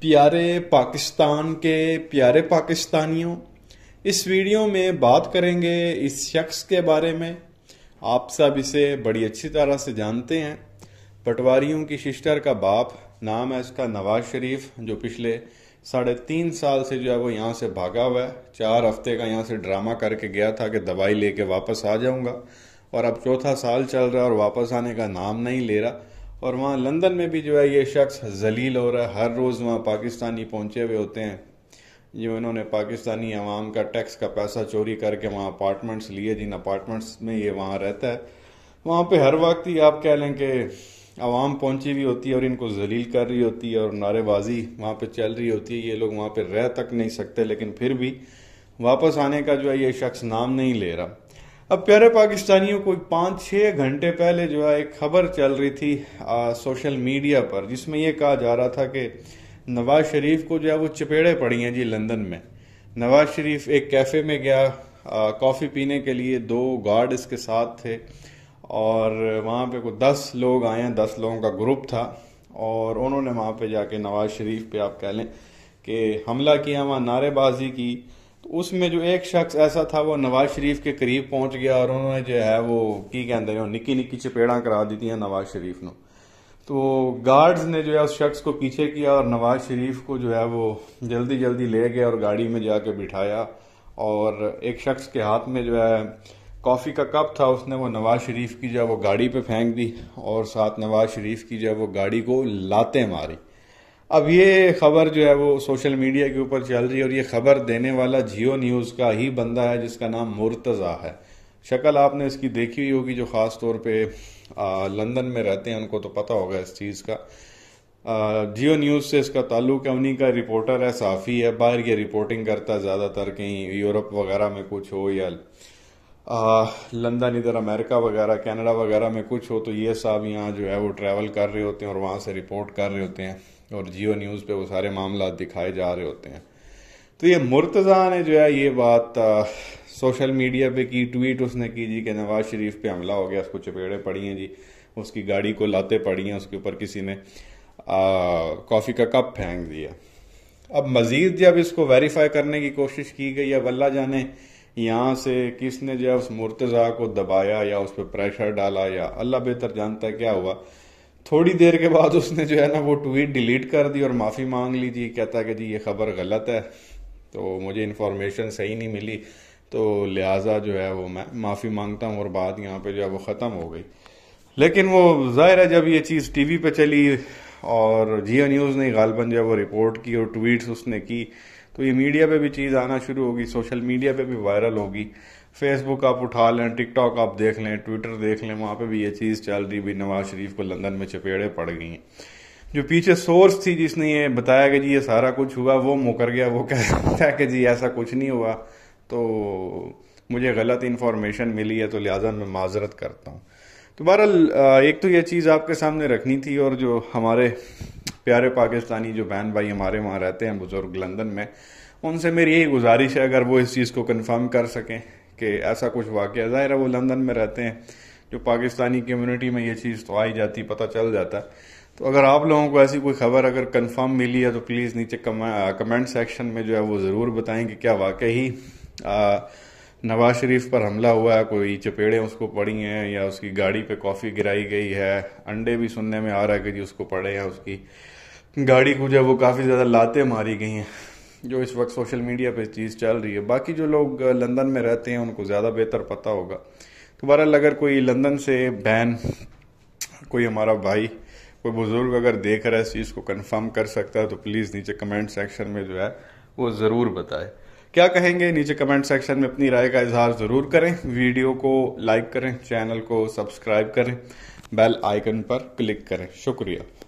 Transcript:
प्यारे पाकिस्तान के प्यारे पाकिस्तानियों इस वीडियो में बात करेंगे इस शख्स के बारे में आप सब इसे बड़ी अच्छी तरह से जानते हैं पटवारियों की सिस्टर का बाप नाम है इसका नवाज शरीफ जो पिछले साढ़े तीन साल से जो है वो यहाँ से भागा हुआ है चार हफ्ते का यहाँ से ड्रामा करके गया था कि दवाई लेके वापस आ जाऊँगा और अब चौथा साल चल रहा है और वापस आने का नाम नहीं ले रहा और वहाँ लंदन में भी जो है ये शख्स जलील हो रहा है हर रोज़ वहाँ पाकिस्तानी पहुँचे हुए होते हैं जो इन्होंने पाकिस्तानी आवाम का टैक्स का पैसा चोरी करके वहाँ अपार्टमेंट्स लिए जिन अपार्टमेंट्स में ये वहाँ रहता है वहाँ पे हर वक्त ही आप कह लें कि आवाम पहुँची हुई होती है और इनको जलील कर रही होती है और नारेबाजी वहाँ पे चल रही होती है ये लोग वहाँ पे रह तक नहीं सकते लेकिन फिर भी वापस आने का जो है ये शख्स नाम नहीं ले रहा अब प्यारे पाकिस्तानियों को पाँच छः घंटे पहले जो है एक खबर चल रही थी आ, सोशल मीडिया पर जिसमें यह कहा जा रहा था कि नवाज शरीफ को जो है वो चपेड़े पड़ी हैं जी लंदन में नवाज शरीफ एक कैफ़े में गया कॉफ़ी पीने के लिए दो गार्ड इसके साथ थे और वहाँ पे को दस लोग आए हैं दस लोगों का ग्रुप था और उन्होंने वहाँ पे जाके नवाज शरीफ पे आप कह लें कि हमला किया वहाँ नारेबाजी की उसमें जो एक शख्स ऐसा था वो नवाज शरीफ के करीब पहुंच गया और उन्होंने जो है वो की कहते हैं निक्की निक्की चपेड़ा करा दी थी नवाज शरीफ ने तो गार्ड्स ने जो है उस शख्स को पीछे किया और नवाज शरीफ को जो है वो जल्दी जल्दी ले गए और गाड़ी में जाके बिठाया और एक शख्स के हाथ में जो है कॉफ़ी का कप था उसने वो नवाज शरीफ की जो है वो गाड़ी पे फेंक दी और साथ नवाज शरीफ की जो है वो गाड़ी को लाते मारी अब ये खबर जो है वो सोशल मीडिया के ऊपर चल रही है और ये खबर देने वाला जियो न्यूज़ का ही बंदा है जिसका नाम मुर्तज़ा है शक्ल आपने इसकी देखी हुई होगी जो ख़ास तौर पे लंदन में रहते हैं उनको तो पता होगा इस चीज़ का जियो न्यूज़ से इसका ताल्लुक है उन्हीं का रिपोर्टर है साफ़ी है बाहर ये रिपोर्टिंग करता है ज़्यादातर कहीं यूरोप वगैरह में कुछ हो या लंदन इधर अमेरिका वगैरह कनाडा वगैरह में कुछ हो तो ये साहब यहाँ जो है वो ट्रैवल कर रहे होते हैं और वहाँ से रिपोर्ट कर रहे होते हैं और जियो न्यूज़ पे वो सारे मामला दिखाए जा रहे होते हैं तो ये मुर्तज़ा ने जो है ये बात आ, सोशल मीडिया पे की ट्वीट उसने की जी कि नवाज़ शरीफ पे हमला हो गया उसको चपेड़े पड़ी हैं जी उसकी गाड़ी को लाते पड़ी हैं उसके ऊपर किसी ने कॉफ़ी का कप फेंक दिया अब मज़ीद जब इसको वेरीफाई करने की कोशिश की गई या वल्ला जाने यहाँ से किसने जो है उस मुर्तज़ा को दबाया या उस पर प्रेशर डाला या अल्लाह बेहतर जानता है क्या हुआ थोड़ी देर के बाद उसने जो है ना वो ट्वीट डिलीट कर दी और माफ़ी मांग ली जी कहता है कि जी ये खबर गलत है तो मुझे इन्फॉर्मेशन सही नहीं मिली तो लिहाजा जो है वो मैं माफ़ी मांगता हूँ और बात यहाँ पे जो है वो ख़त्म हो गई लेकिन वो ज़ाहिर है जब ये चीज़ वी पे चली और जियो न्यूज़ ने गालबन जो है वो रिपोर्ट की और ट्वीट्स उसने की तो ये मीडिया पे भी चीज़ आना शुरू होगी सोशल मीडिया पे भी वायरल होगी फेसबुक आप उठा लें टिकटॉक आप देख लें ट्विटर देख लें वहाँ पे भी ये चीज़ चल रही भी नवाज शरीफ को लंदन में चपेड़े पड़ गई हैं जो पीछे सोर्स थी जिसने ये बताया कि जी ये सारा कुछ हुआ वो मुकर गया वो कह रहा कि जी ऐसा कुछ नहीं हुआ तो मुझे गलत इन्फॉर्मेशन मिली है तो लिहाजा मैं माजरत करता हूँ तो बहरहाल एक तो ये चीज़ आपके सामने रखनी थी और जो हमारे प्यारे पाकिस्तानी जो बहन भाई हमारे वहाँ रहते हैं बुज़ुर्ग लंदन में उनसे मेरी यही गुजारिश है अगर वो इस चीज़ को कंफर्म कर सकें कि ऐसा कुछ वाक़ ज़ाहिर है वो लंदन में रहते हैं जो पाकिस्तानी कम्युनिटी में ये चीज़ तो आई जाती पता चल जाता तो अगर आप लोगों को ऐसी कोई खबर अगर कंफर्म मिली है तो प्लीज़ नीचे कमेंट सेक्शन में जो है वो ज़रूर बताएं कि क्या वाकई नवाज शरीफ पर हमला हुआ है कोई चपेड़ें उसको पड़ी हैं या उसकी गाड़ी पे कॉफ़ी गिराई गई है अंडे भी सुनने में आ रहा है कि जी उसको पड़े हैं उसकी गाड़ी को जो है वो काफ़ी ज़्यादा लाते मारी गई हैं जो इस वक्त सोशल मीडिया पे चीज़ चल रही है बाकी जो लोग लंदन में रहते हैं उनको ज़्यादा बेहतर पता होगा तो बहरहाल अगर कोई लंदन से बहन कोई हमारा भाई कोई बुज़ुर्ग अगर देख रहा है इस चीज़ को कंफर्म कर सकता है तो प्लीज़ नीचे कमेंट सेक्शन में जो है वो ज़रूर बताए क्या कहेंगे नीचे कमेंट सेक्शन में अपनी राय का इजहार ज़रूर करें वीडियो को लाइक करें चैनल को सब्सक्राइब करें बेल आइकन पर क्लिक करें शुक्रिया